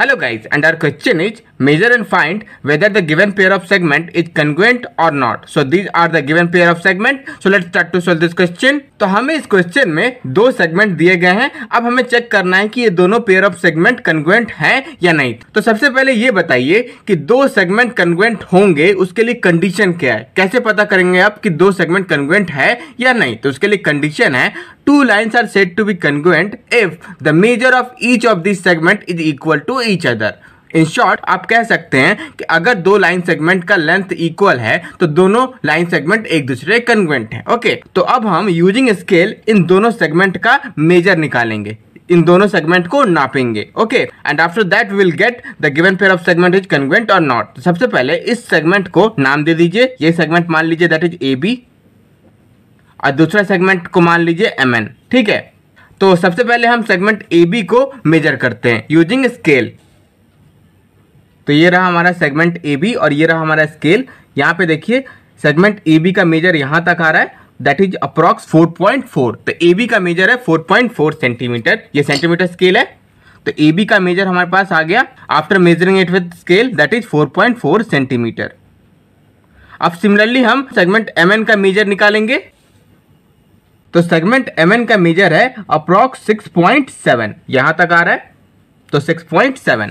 Hello guys and our question is measure and find whether the given pair of segment is congruent or not. So these are the given pair of segment. So let's start to solve this question. तो हमें इस question में दो segment दिए गए हैं अब हमें चेक करना है कि ये दोनों पेयर ऑफ सेगमेंट कन्गुएंट हैं या नहीं तो सबसे पहले ये बताइए कि दो सेगमेंट कन्गुएंट होंगे उसके लिए कंडीशन क्या है कैसे पता करेंगे आप कि दो सेगमेंट कन्गुएंट है या नहीं तो उसके लिए कंडीशन है two lines are set to be congruent if the measure of each of this segment is equal to each other in short आप कह सकते हैं कि अगर दो लाइन सेगमेंट का लेंथ इक्वल है तो दोनों लाइन सेगमेंट एक दूसरे कन्वेंट हैं ओके तो अब हम यूजिंग स्केल इन दोनों सेगमेंट का मेजर निकालेंगे इन दोनों सेगमेंट को नापेंगे okay and after that will get the given pair of segment is congruent और नॉट सबसे पहले इस सेगमेंट को नाम दे दीजिए ये सेगमेंट मान लीजिए दैट इज ए बी और दूसरा सेगमेंट को मान लीजिए एम एन ठीक है तो सबसे पहले हम सेगमेंट ए बी को मेजर करते हैं यूजिंग स्केल तो ये रहा हमारा सेगमेंट ए बी और ये रहा हमारा स्केल यहाँ पे देखिए सेगमेंट ए बी का मेजर यहाँ तक आ रहा है दैट इज अप्रॉक्स 4.4 तो ए बी का मेजर है 4.4 सेंटीमीटर ये सेंटीमीटर स्केल है तो ए बी का मेजर हमारे पास आ गया after measuring it with scale that is 4.4 centimetre अब सिमिलरली हम सेगमेंट एम एन का मेजर निकालेंगे तो सेगमेंट एम का मेजर है अप्रॉक्स सिक्स पॉइंट सेवन यहां तक आ रहा है तो सिक्स पॉइंट सेवन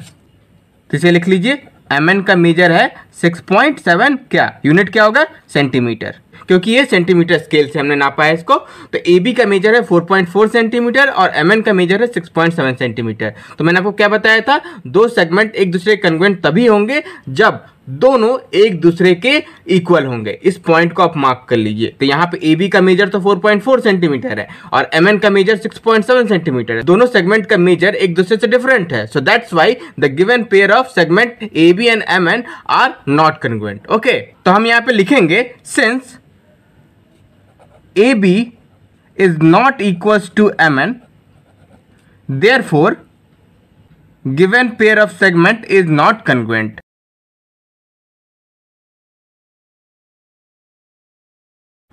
इसे लिख लीजिए एम का मेजर है सेवन क्या यूनिट क्या होगा सेंटीमीटर क्योंकि ये सेंटीमीटर स्केल से हमने नापा है इसको तो ए बी का मेजर है 4.4 सेंटीमीटर और एम का मेजर है 6.7 सेंटीमीटर तो मैंने आपको क्या बताया था दो सेगमेंट एक दूसरे के कन्वेंट तभी होंगे जब दोनों एक दूसरे के इक्वल होंगे इस पॉइंट को आप मार्क कर लीजिए तो यहाँ पे ए बी का मेजर तो 4.4 सेंटीमीटर है और एम एन का मेजर 6.7 सेंटीमीटर है दोनों सेगमेंट का मेजर एक दूसरे से डिफरेंट है so that's why the given pair of segment A B and M N are not congruent okay तो हम यहाँ पे लिखेंगे since A B is not equal to M N therefore given pair of segment is not convent